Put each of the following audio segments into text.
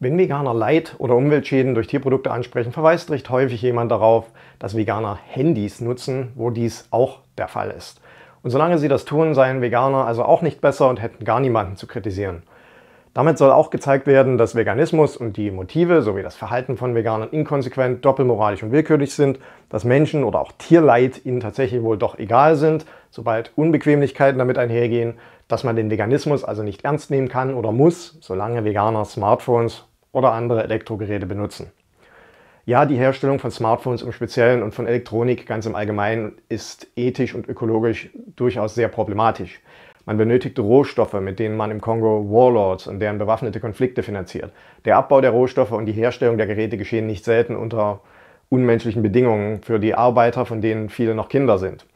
Wenn Veganer Leid oder Umweltschäden durch Tierprodukte ansprechen, verweist recht häufig jemand darauf, dass Veganer Handys nutzen, wo dies auch der Fall ist. Und solange sie das tun, seien Veganer also auch nicht besser und hätten gar niemanden zu kritisieren. Damit soll auch gezeigt werden, dass Veganismus und die Motive sowie das Verhalten von Veganern inkonsequent, doppelmoralisch und willkürlich sind, dass Menschen oder auch Tierleid ihnen tatsächlich wohl doch egal sind, sobald Unbequemlichkeiten damit einhergehen, dass man den Veganismus also nicht ernst nehmen kann oder muss, solange Veganer Smartphones oder andere Elektrogeräte benutzen. Ja, die Herstellung von Smartphones im Speziellen und von Elektronik ganz im Allgemeinen ist ethisch und ökologisch durchaus sehr problematisch. Man benötigt Rohstoffe, mit denen man im Kongo Warlords und deren bewaffnete Konflikte finanziert. Der Abbau der Rohstoffe und die Herstellung der Geräte geschehen nicht selten unter unmenschlichen Bedingungen für die Arbeiter, von denen viele noch Kinder sind.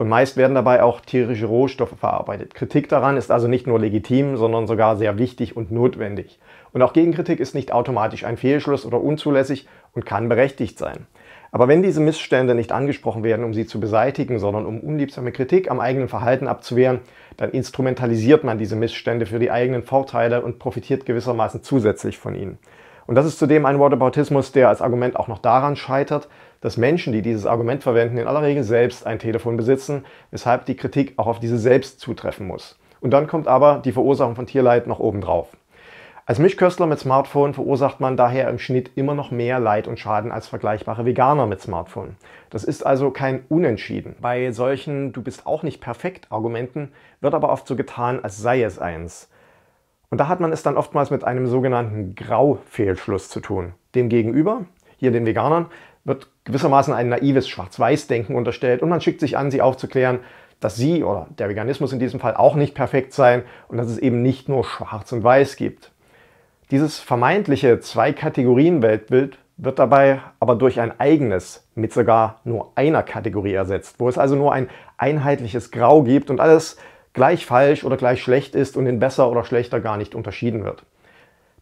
Und meist werden dabei auch tierische Rohstoffe verarbeitet. Kritik daran ist also nicht nur legitim, sondern sogar sehr wichtig und notwendig. Und auch Gegenkritik ist nicht automatisch ein Fehlschluss oder unzulässig und kann berechtigt sein. Aber wenn diese Missstände nicht angesprochen werden, um sie zu beseitigen, sondern um unliebsame Kritik am eigenen Verhalten abzuwehren, dann instrumentalisiert man diese Missstände für die eigenen Vorteile und profitiert gewissermaßen zusätzlich von ihnen. Und das ist zudem ein Whataboutismus, der als Argument auch noch daran scheitert, dass Menschen, die dieses Argument verwenden, in aller Regel selbst ein Telefon besitzen, weshalb die Kritik auch auf diese selbst zutreffen muss. Und dann kommt aber die Verursachung von Tierleid noch obendrauf. Als Mischköstler mit Smartphone verursacht man daher im Schnitt immer noch mehr Leid und Schaden als vergleichbare Veganer mit Smartphone. Das ist also kein Unentschieden. Bei solchen Du bist auch nicht perfekt Argumenten wird aber oft so getan, als sei es eins. Und da hat man es dann oftmals mit einem sogenannten Grau-Fehlschluss zu tun. Demgegenüber, hier den Veganern, wird gewissermaßen ein naives Schwarz-Weiß-Denken unterstellt und man schickt sich an, sie aufzuklären, dass sie oder der Veganismus in diesem Fall auch nicht perfekt seien und dass es eben nicht nur Schwarz und Weiß gibt. Dieses vermeintliche Zwei-Kategorien-Weltbild wird dabei aber durch ein eigenes mit sogar nur einer Kategorie ersetzt, wo es also nur ein einheitliches Grau gibt und alles gleich falsch oder gleich schlecht ist und in besser oder schlechter gar nicht unterschieden wird.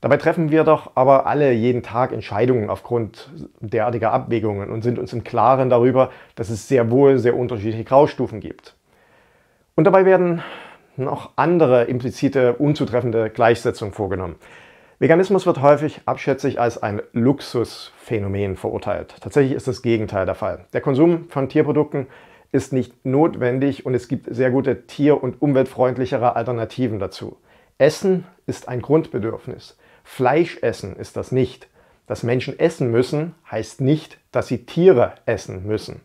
Dabei treffen wir doch aber alle jeden Tag Entscheidungen aufgrund derartiger Abwägungen und sind uns im Klaren darüber, dass es sehr wohl sehr unterschiedliche Graustufen gibt. Und dabei werden noch andere implizite, unzutreffende Gleichsetzungen vorgenommen. Veganismus wird häufig abschätzig als ein Luxusphänomen verurteilt. Tatsächlich ist das Gegenteil der Fall. Der Konsum von Tierprodukten ist nicht notwendig und es gibt sehr gute tier- und umweltfreundlichere Alternativen dazu. Essen ist ein Grundbedürfnis. Fleischessen ist das nicht. Dass Menschen essen müssen, heißt nicht, dass sie Tiere essen müssen.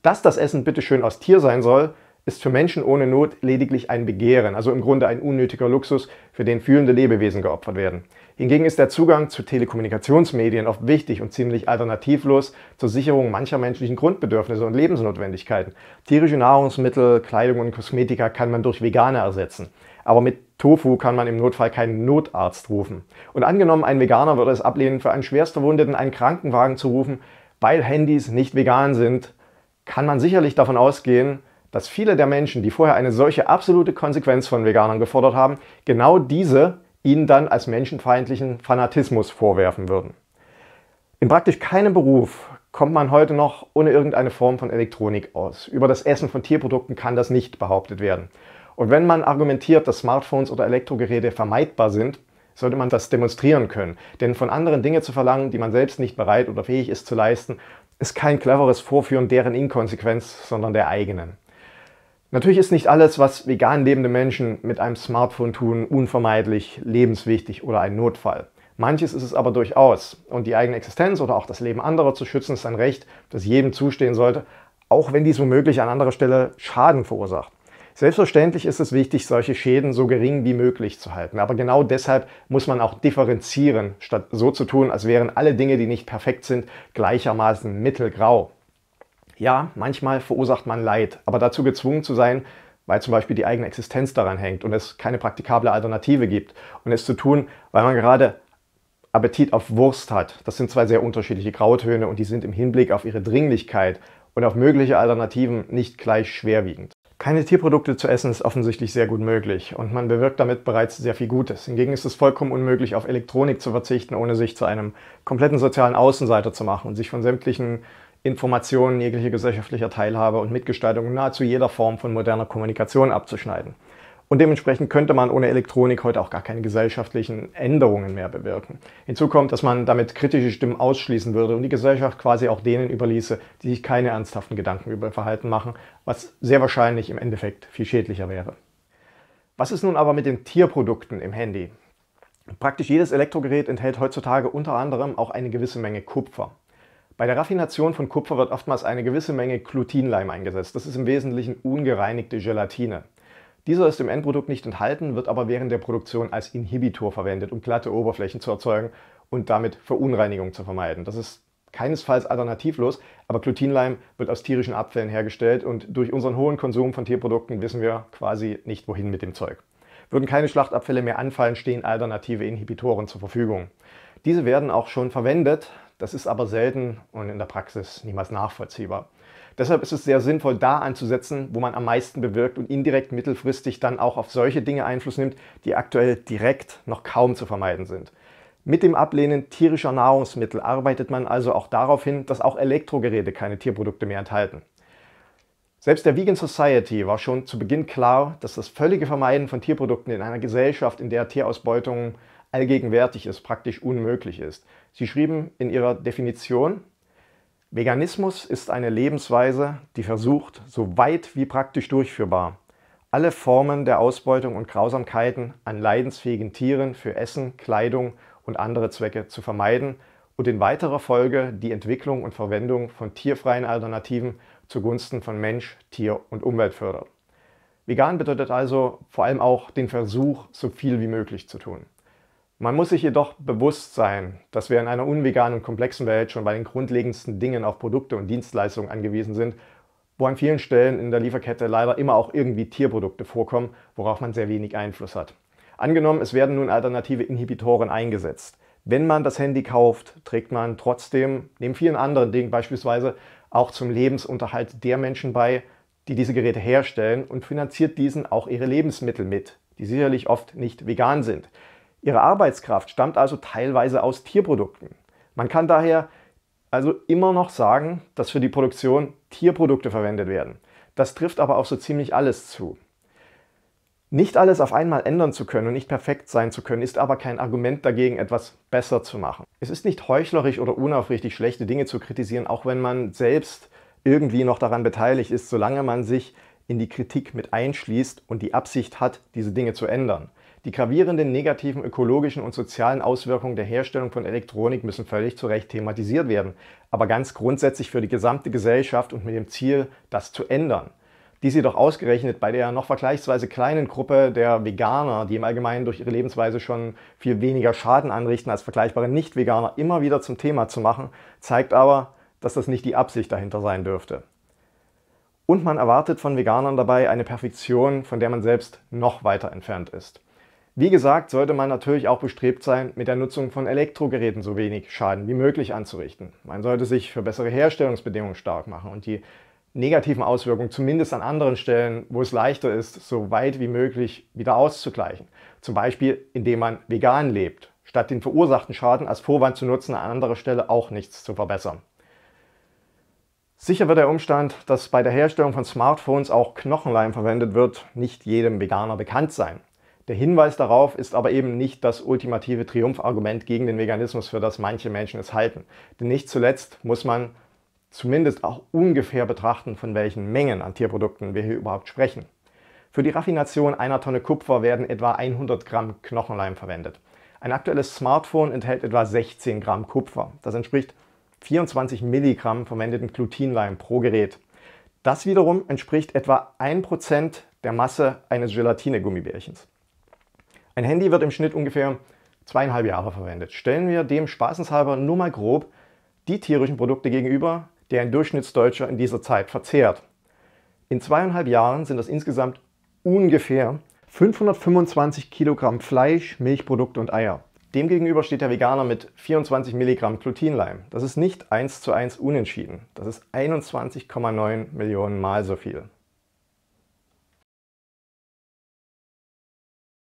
Dass das Essen bitteschön aus Tier sein soll, ist für Menschen ohne Not lediglich ein Begehren, also im Grunde ein unnötiger Luxus, für den fühlende Lebewesen geopfert werden. Hingegen ist der Zugang zu Telekommunikationsmedien oft wichtig und ziemlich alternativlos zur Sicherung mancher menschlichen Grundbedürfnisse und Lebensnotwendigkeiten. Tierische Nahrungsmittel, Kleidung und Kosmetika kann man durch vegane ersetzen. Aber mit Tofu kann man im Notfall keinen Notarzt rufen. Und angenommen, ein Veganer würde es ablehnen, für einen Schwerstverwundeten einen Krankenwagen zu rufen, weil Handys nicht vegan sind, kann man sicherlich davon ausgehen, dass viele der Menschen, die vorher eine solche absolute Konsequenz von Veganern gefordert haben, genau diese ihnen dann als menschenfeindlichen Fanatismus vorwerfen würden. In praktisch keinem Beruf kommt man heute noch ohne irgendeine Form von Elektronik aus. Über das Essen von Tierprodukten kann das nicht behauptet werden. Und wenn man argumentiert, dass Smartphones oder Elektrogeräte vermeidbar sind, sollte man das demonstrieren können. Denn von anderen Dinge zu verlangen, die man selbst nicht bereit oder fähig ist zu leisten, ist kein cleveres Vorführen deren Inkonsequenz, sondern der eigenen. Natürlich ist nicht alles, was vegan lebende Menschen mit einem Smartphone tun, unvermeidlich lebenswichtig oder ein Notfall. Manches ist es aber durchaus. Und die eigene Existenz oder auch das Leben anderer zu schützen, ist ein Recht, das jedem zustehen sollte, auch wenn dies womöglich an anderer Stelle Schaden verursacht. Selbstverständlich ist es wichtig, solche Schäden so gering wie möglich zu halten. Aber genau deshalb muss man auch differenzieren, statt so zu tun, als wären alle Dinge, die nicht perfekt sind, gleichermaßen mittelgrau. Ja, manchmal verursacht man Leid, aber dazu gezwungen zu sein, weil zum Beispiel die eigene Existenz daran hängt und es keine praktikable Alternative gibt. Und es zu tun, weil man gerade Appetit auf Wurst hat. Das sind zwei sehr unterschiedliche Grautöne und die sind im Hinblick auf ihre Dringlichkeit und auf mögliche Alternativen nicht gleich schwerwiegend. Keine Tierprodukte zu essen ist offensichtlich sehr gut möglich und man bewirkt damit bereits sehr viel Gutes. Hingegen ist es vollkommen unmöglich, auf Elektronik zu verzichten, ohne sich zu einem kompletten sozialen Außenseiter zu machen und sich von sämtlichen Informationen, jeglicher gesellschaftlicher Teilhabe und Mitgestaltung nahezu jeder Form von moderner Kommunikation abzuschneiden. Und dementsprechend könnte man ohne Elektronik heute auch gar keine gesellschaftlichen Änderungen mehr bewirken. Hinzu kommt, dass man damit kritische Stimmen ausschließen würde und die Gesellschaft quasi auch denen überließe, die sich keine ernsthaften Gedanken über ihr Verhalten machen, was sehr wahrscheinlich im Endeffekt viel schädlicher wäre. Was ist nun aber mit den Tierprodukten im Handy? Praktisch jedes Elektrogerät enthält heutzutage unter anderem auch eine gewisse Menge Kupfer. Bei der Raffination von Kupfer wird oftmals eine gewisse Menge Glutinleim eingesetzt. Das ist im Wesentlichen ungereinigte Gelatine. Dieser ist im Endprodukt nicht enthalten, wird aber während der Produktion als Inhibitor verwendet, um glatte Oberflächen zu erzeugen und damit Verunreinigung zu vermeiden. Das ist keinesfalls alternativlos, aber Glutinleim wird aus tierischen Abfällen hergestellt und durch unseren hohen Konsum von Tierprodukten wissen wir quasi nicht, wohin mit dem Zeug. Würden keine Schlachtabfälle mehr anfallen, stehen alternative Inhibitoren zur Verfügung. Diese werden auch schon verwendet, das ist aber selten und in der Praxis niemals nachvollziehbar. Deshalb ist es sehr sinnvoll, da anzusetzen, wo man am meisten bewirkt und indirekt mittelfristig dann auch auf solche Dinge Einfluss nimmt, die aktuell direkt noch kaum zu vermeiden sind. Mit dem Ablehnen tierischer Nahrungsmittel arbeitet man also auch darauf hin, dass auch Elektrogeräte keine Tierprodukte mehr enthalten. Selbst der Vegan Society war schon zu Beginn klar, dass das völlige Vermeiden von Tierprodukten in einer Gesellschaft, in der Tierausbeutung allgegenwärtig ist, praktisch unmöglich ist. Sie schrieben in ihrer Definition, Veganismus ist eine Lebensweise, die versucht, so weit wie praktisch durchführbar, alle Formen der Ausbeutung und Grausamkeiten an leidensfähigen Tieren für Essen, Kleidung und andere Zwecke zu vermeiden und in weiterer Folge die Entwicklung und Verwendung von tierfreien Alternativen zugunsten von Mensch, Tier und Umwelt fördert. Vegan bedeutet also vor allem auch den Versuch, so viel wie möglich zu tun. Man muss sich jedoch bewusst sein, dass wir in einer unveganen und komplexen Welt schon bei den grundlegendsten Dingen auf Produkte und Dienstleistungen angewiesen sind, wo an vielen Stellen in der Lieferkette leider immer auch irgendwie Tierprodukte vorkommen, worauf man sehr wenig Einfluss hat. Angenommen, es werden nun alternative Inhibitoren eingesetzt. Wenn man das Handy kauft, trägt man trotzdem, neben vielen anderen Dingen beispielsweise, auch zum Lebensunterhalt der Menschen bei, die diese Geräte herstellen und finanziert diesen auch ihre Lebensmittel mit, die sicherlich oft nicht vegan sind. Ihre Arbeitskraft stammt also teilweise aus Tierprodukten. Man kann daher also immer noch sagen, dass für die Produktion Tierprodukte verwendet werden. Das trifft aber auf so ziemlich alles zu. Nicht alles auf einmal ändern zu können und nicht perfekt sein zu können, ist aber kein Argument dagegen, etwas besser zu machen. Es ist nicht heuchlerisch oder unaufrichtig, schlechte Dinge zu kritisieren, auch wenn man selbst irgendwie noch daran beteiligt ist, solange man sich in die Kritik mit einschließt und die Absicht hat, diese Dinge zu ändern. Die gravierenden negativen ökologischen und sozialen Auswirkungen der Herstellung von Elektronik müssen völlig zu Recht thematisiert werden, aber ganz grundsätzlich für die gesamte Gesellschaft und mit dem Ziel, das zu ändern. Dies jedoch ausgerechnet bei der noch vergleichsweise kleinen Gruppe der Veganer, die im Allgemeinen durch ihre Lebensweise schon viel weniger Schaden anrichten als vergleichbare Nicht-Veganer, immer wieder zum Thema zu machen, zeigt aber, dass das nicht die Absicht dahinter sein dürfte. Und man erwartet von Veganern dabei eine Perfektion, von der man selbst noch weiter entfernt ist. Wie gesagt, sollte man natürlich auch bestrebt sein, mit der Nutzung von Elektrogeräten so wenig Schaden wie möglich anzurichten. Man sollte sich für bessere Herstellungsbedingungen stark machen und die negativen Auswirkungen zumindest an anderen Stellen, wo es leichter ist, so weit wie möglich wieder auszugleichen. Zum Beispiel, indem man vegan lebt, statt den verursachten Schaden als Vorwand zu nutzen, an anderer Stelle auch nichts zu verbessern. Sicher wird der Umstand, dass bei der Herstellung von Smartphones auch Knochenleim verwendet wird, nicht jedem Veganer bekannt sein. Der Hinweis darauf ist aber eben nicht das ultimative Triumphargument gegen den Veganismus, für das manche Menschen es halten. Denn nicht zuletzt muss man zumindest auch ungefähr betrachten, von welchen Mengen an Tierprodukten wir hier überhaupt sprechen. Für die Raffination einer Tonne Kupfer werden etwa 100 Gramm Knochenleim verwendet. Ein aktuelles Smartphone enthält etwa 16 Gramm Kupfer. Das entspricht 24 Milligramm verwendeten Glutinleim pro Gerät. Das wiederum entspricht etwa 1% der Masse eines Gelatine-Gummibärchens. Ein Handy wird im Schnitt ungefähr zweieinhalb Jahre verwendet. Stellen wir dem spaßenshalber nur mal grob die tierischen Produkte gegenüber, die ein Durchschnittsdeutscher in dieser Zeit verzehrt. In zweieinhalb Jahren sind das insgesamt ungefähr 525 Kilogramm Fleisch, Milchprodukte und Eier. Demgegenüber steht der Veganer mit 24 Milligramm Glutinleim. Das ist nicht 1 zu 1 unentschieden. Das ist 21,9 Millionen Mal so viel.